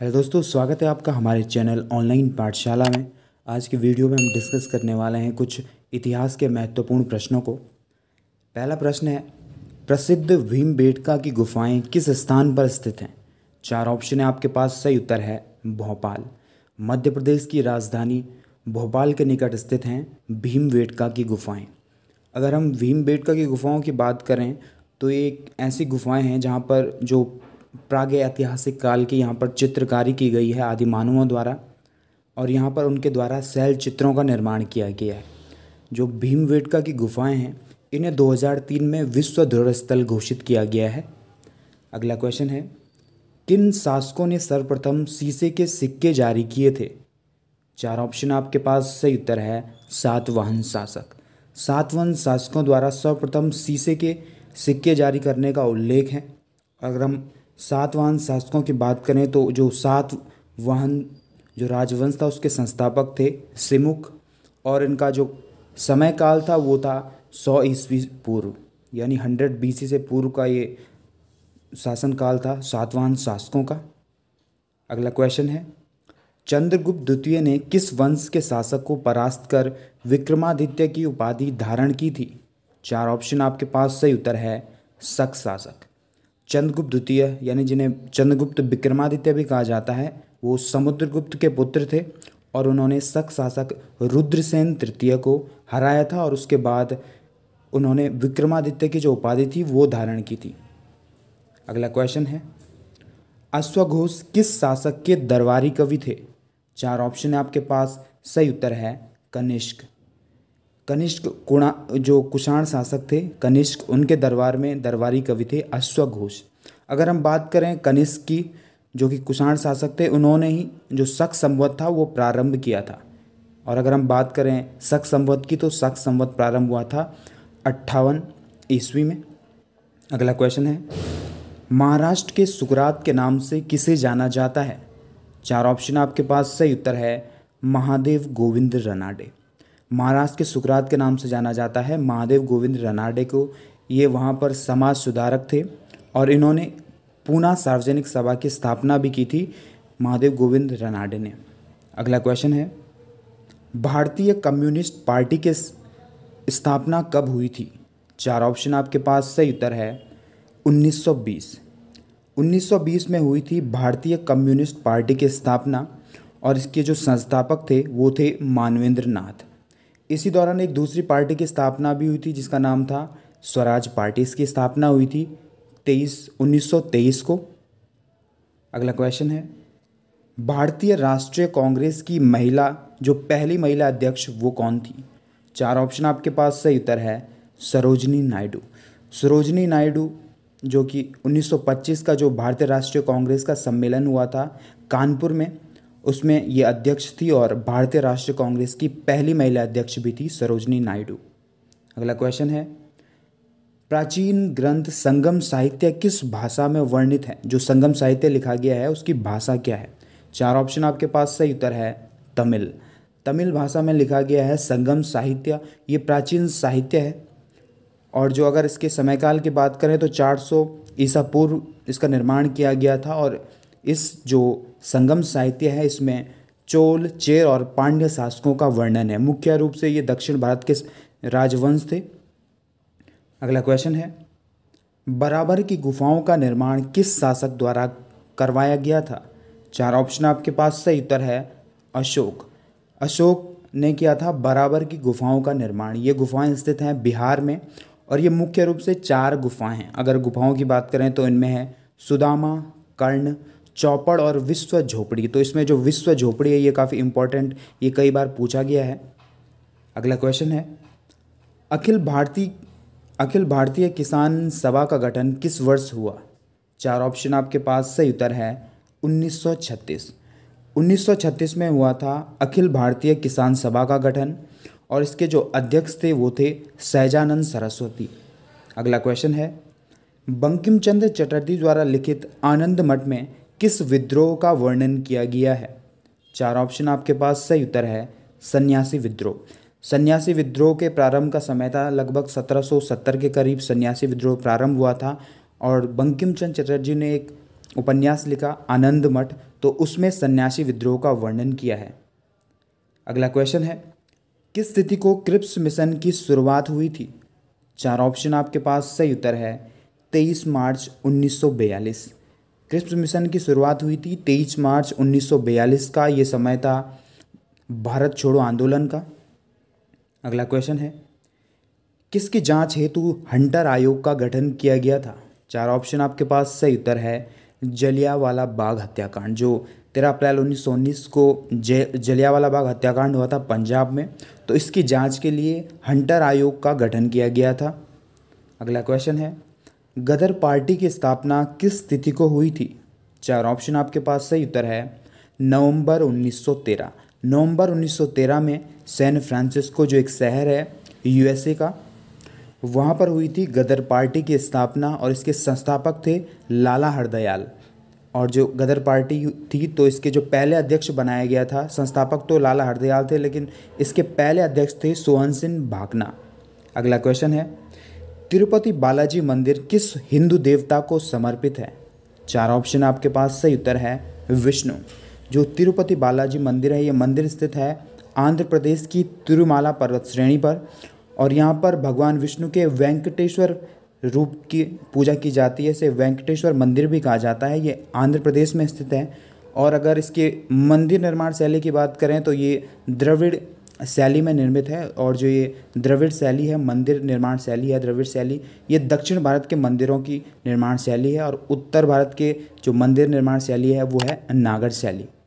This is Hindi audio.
हेलो दोस्तों स्वागत है आपका हमारे चैनल ऑनलाइन पाठशाला में आज के वीडियो में हम डिस्कस करने वाले हैं कुछ इतिहास के महत्वपूर्ण प्रश्नों को पहला प्रश्न है प्रसिद्ध भीम बेटका की गुफाएं किस स्थान पर स्थित हैं चार ऑप्शन है आपके पास सही उत्तर है भोपाल मध्य प्रदेश की राजधानी भोपाल के निकट स्थित हैं भीम बेटका की गुफाएँ अगर हम भीम बेटका की गुफाओं की बात करें तो ये ऐसी गुफाएँ हैं जहाँ पर जो प्राग ऐतिहासिक काल की यहाँ पर चित्रकारी की गई है आदि मानवों द्वारा और यहाँ पर उनके द्वारा शैल चित्रों का निर्माण किया गया है जो वेटका की गुफाएं हैं इन्हें 2003 में विश्व धरोहर स्थल घोषित किया गया है अगला क्वेश्चन है किन शासकों ने सर्वप्रथम शीशे के सिक्के जारी किए थे चार ऑप्शन आपके पास सही उत्तर है सातवाहन शासक सातवाहन शासकों द्वारा सर्वप्रथम शीशे के सिक्के जारी करने का उल्लेख है अगर हम सातवाहन शासकों की बात करें तो जो सात वाहन जो राजवंश था उसके संस्थापक थे सिमुख और इनका जो समय काल था वो था सौ ईस्वी पूर्व यानी हंड्रेड बीसी से पूर्व का ये शासन काल था सातवाहन शासकों का अगला क्वेश्चन है चंद्रगुप्त द्वितीय ने किस वंश के शासक को परास्त कर विक्रमादित्य की उपाधि धारण की थी चार ऑप्शन आपके पास सही उत्तर है शक शासक चंद्रगुप्त द्वितीय यानी जिन्हें चंद्रगुप्त विक्रमादित्य भी कहा जाता है वो समुद्रगुप्त के पुत्र थे और उन्होंने सक शासक रुद्रसेन तृतीय को हराया था और उसके बाद उन्होंने विक्रमादित्य की जो उपाधि थी वो धारण की थी अगला क्वेश्चन है अश्वघोष किस शासक के दरबारी कवि थे चार ऑप्शन है आपके पास सही उत्तर है कनिष्क कनिष्क कुणा जो कुषाण शासक थे कनिष्क उनके दरबार में दरबारी कवि थे अश्वघोष अगर हम बात करें कनिष्क की जो कि कुषाण शासक थे उन्होंने ही जो शक संवत था वो प्रारंभ किया था और अगर हम बात करें शक संवत की तो शक संवत प्रारंभ हुआ था अट्ठावन ईस्वी में अगला क्वेश्चन है महाराष्ट्र के सुकरात के नाम से किसे जाना जाता है चार ऑप्शन आपके पास सही उत्तर है महादेव गोविंद रनाडे महाराष्ट्र के सुकरात के नाम से जाना जाता है महादेव गोविंद रनाडे को ये वहाँ पर समाज सुधारक थे और इन्होंने पूना सार्वजनिक सभा की स्थापना भी की थी महादेव गोविंद रनाडे ने अगला क्वेश्चन है भारतीय कम्युनिस्ट पार्टी के स्थापना कब हुई थी चार ऑप्शन आपके पास सही उत्तर है 1920 1920 में हुई थी भारतीय कम्युनिस्ट पार्टी की स्थापना और इसके जो संस्थापक थे वो थे मानवेंद्र नाथ इसी दौरान एक दूसरी पार्टी की स्थापना भी हुई थी जिसका नाम था स्वराज पार्टी इसकी स्थापना हुई थी तेईस उन्नीस को अगला क्वेश्चन है भारतीय राष्ट्रीय कांग्रेस की महिला जो पहली महिला अध्यक्ष वो कौन थी चार ऑप्शन आपके पास सही उत्तर है सरोजनी नायडू सरोजनी नायडू जो कि 1925 का जो भारतीय राष्ट्रीय कांग्रेस का सम्मेलन हुआ था कानपुर में उसमें ये अध्यक्ष थी और भारतीय राष्ट्रीय कांग्रेस की पहली महिला अध्यक्ष भी थी सरोजनी नायडू अगला क्वेश्चन है प्राचीन ग्रंथ संगम साहित्य किस भाषा में वर्णित है जो संगम साहित्य लिखा गया है उसकी भाषा क्या है चार ऑप्शन आपके पास सही उत्तर है तमिल तमिल भाषा में लिखा गया है संगम साहित्य ये प्राचीन साहित्य है और जो अगर इसके समयकाल की बात करें तो 400 ईसा पूर्व इसका निर्माण किया गया था और इस जो संगम साहित्य है इसमें चोल चेर और पांड्य शासकों का वर्णन है मुख्य रूप से ये दक्षिण भारत के राजवंश थे अगला क्वेश्चन है बराबर की गुफाओं का निर्माण किस शासक द्वारा करवाया गया था चार ऑप्शन आपके पास सही उत्तर है अशोक अशोक ने किया था बराबर की गुफाओं का निर्माण ये गुफाएं स्थित हैं बिहार में और ये मुख्य रूप से चार गुफाएं हैं अगर गुफाओं की बात करें तो इनमें है सुदामा कर्ण चौपड़ और विश्व झोपड़ी तो इसमें जो विश्व झोपड़ी है ये काफ़ी इंपॉर्टेंट ये कई बार पूछा गया है अगला क्वेश्चन है अखिल भारतीय अखिल भारतीय किसान सभा का गठन किस वर्ष हुआ चार ऑप्शन आपके पास सही उत्तर है 1936 1936 में हुआ था अखिल भारतीय किसान सभा का गठन और इसके जो अध्यक्ष थे वो थे सहजानंद सरस्वती अगला क्वेश्चन है बंकिम चंद्र चटर्जी द्वारा लिखित आनंद मठ में किस विद्रोह का वर्णन किया गया है चार ऑप्शन आपके पास सही उत्तर है सन्यासी विद्रोह सन्यासी विद्रोह के प्रारंभ का समय था लगभग 1770 के करीब सन्यासी विद्रोह प्रारंभ हुआ था और बंकिम चंद चटर्जी ने एक उपन्यास लिखा आनंद मठ तो उसमें सन्यासी विद्रोह का वर्णन किया है अगला क्वेश्चन है किस स्थिति को क्रिप्स मिशन की शुरुआत हुई थी चार ऑप्शन आपके पास सही उत्तर है तेईस मार्च उन्नीस क्रिस्प मिशन की शुरुआत हुई थी तेईस मार्च 1942 का ये समय था भारत छोड़ो आंदोलन का अगला क्वेश्चन है किसकी जांच हेतु हंटर आयोग का गठन किया गया था चार ऑप्शन आपके पास सही उत्तर है जलियावाला बाग हत्याकांड जो तेरह अप्रैल उन्नीस सौ उन्नीस को जलियावाला बाग हत्याकांड हुआ था पंजाब में तो इसकी जांच के लिए हंटर आयोग का गठन किया गया था अगला क्वेश्चन है गदर पार्टी की स्थापना किस तिथि को हुई थी चार ऑप्शन आपके पास सही उत्तर है नवंबर 1913 नवंबर 1913 में सैन फ्रांसिस्को जो एक शहर है यूएसए का वहाँ पर हुई थी गदर पार्टी की स्थापना और इसके संस्थापक थे लाला हरदयाल और जो गदर पार्टी थी तो इसके जो पहले अध्यक्ष बनाया गया था संस्थापक तो लाला हरदयाल थे लेकिन इसके पहले अध्यक्ष थे सोहन सिंह भाकना अगला क्वेश्चन है तिरुपति बालाजी मंदिर किस हिंदू देवता को समर्पित है चार ऑप्शन आपके पास सही उत्तर है विष्णु जो तिरुपति बालाजी मंदिर है ये मंदिर स्थित है आंध्र प्रदेश की तिरुमाला पर्वत श्रेणी पर और यहाँ पर भगवान विष्णु के वेंकटेश्वर रूप की पूजा की जाती है इसे वेंकटेश्वर मंदिर भी कहा जाता है ये आंध्र प्रदेश में स्थित है और अगर इसके मंदिर निर्माण शैली की बात करें तो ये द्रविड़ शैली में निर्मित है और जो ये द्रविड़ शैली है मंदिर निर्माण शैली है द्रविड़ शैली ये दक्षिण भारत के मंदिरों की निर्माण शैली है और उत्तर भारत के जो मंदिर निर्माण शैली है वो है नागर शैली